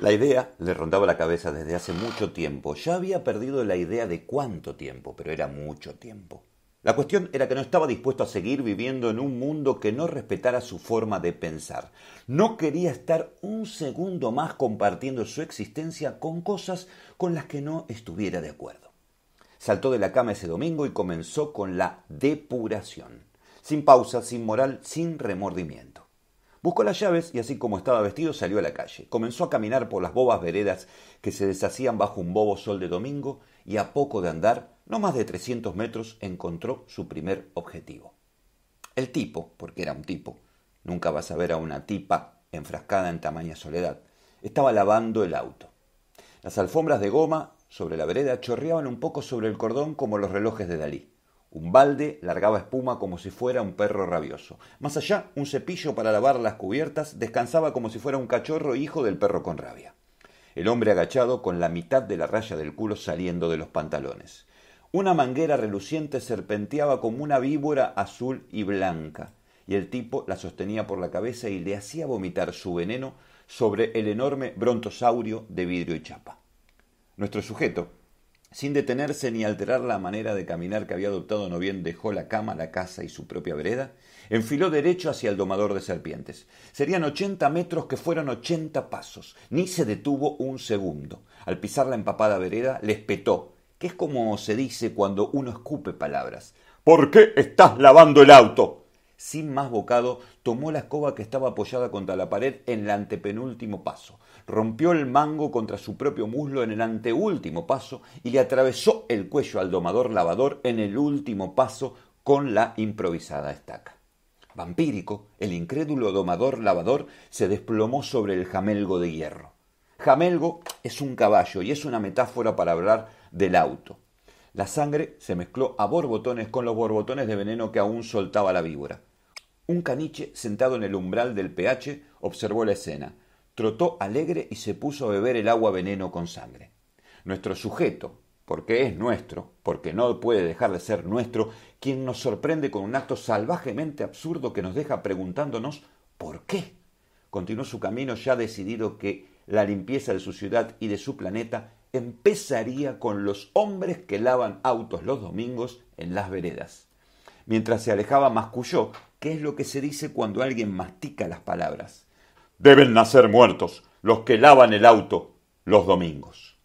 La idea le rondaba la cabeza desde hace mucho tiempo. Ya había perdido la idea de cuánto tiempo, pero era mucho tiempo. La cuestión era que no estaba dispuesto a seguir viviendo en un mundo que no respetara su forma de pensar. No quería estar un segundo más compartiendo su existencia con cosas con las que no estuviera de acuerdo. Saltó de la cama ese domingo y comenzó con la depuración, sin pausa, sin moral, sin remordimiento. Buscó las llaves y así como estaba vestido salió a la calle. Comenzó a caminar por las bobas veredas que se deshacían bajo un bobo sol de domingo y a poco de andar, no más de 300 metros, encontró su primer objetivo. El tipo, porque era un tipo, nunca vas a ver a una tipa enfrascada en tamaña soledad, estaba lavando el auto. Las alfombras de goma sobre la vereda chorreaban un poco sobre el cordón como los relojes de Dalí. Un balde largaba espuma como si fuera un perro rabioso. Más allá, un cepillo para lavar las cubiertas descansaba como si fuera un cachorro hijo del perro con rabia. El hombre agachado con la mitad de la raya del culo saliendo de los pantalones. Una manguera reluciente serpenteaba como una víbora azul y blanca, y el tipo la sostenía por la cabeza y le hacía vomitar su veneno sobre el enorme brontosaurio de vidrio y chapa. Nuestro sujeto, sin detenerse ni alterar la manera de caminar que había adoptado no bien dejó la cama, la casa y su propia vereda, enfiló derecho hacia el domador de serpientes. Serían ochenta metros que fueron ochenta pasos. Ni se detuvo un segundo. Al pisar la empapada vereda, le espetó, que es como se dice cuando uno escupe palabras. ¿Por qué estás lavando el auto? sin más bocado, tomó la escoba que estaba apoyada contra la pared en el antepenúltimo paso, rompió el mango contra su propio muslo en el anteúltimo paso y le atravesó el cuello al domador lavador en el último paso con la improvisada estaca. Vampírico, el incrédulo domador lavador, se desplomó sobre el jamelgo de hierro. Jamelgo es un caballo y es una metáfora para hablar del auto. La sangre se mezcló a borbotones con los borbotones de veneno que aún soltaba la víbora. Un caniche, sentado en el umbral del PH, observó la escena, trotó alegre y se puso a beber el agua veneno con sangre. Nuestro sujeto, porque es nuestro, porque no puede dejar de ser nuestro, quien nos sorprende con un acto salvajemente absurdo que nos deja preguntándonos ¿por qué? Continuó su camino ya decidido que la limpieza de su ciudad y de su planeta empezaría con los hombres que lavan autos los domingos en las veredas. Mientras se alejaba masculló, ¿qué es lo que se dice cuando alguien mastica las palabras? Deben nacer muertos los que lavan el auto los domingos.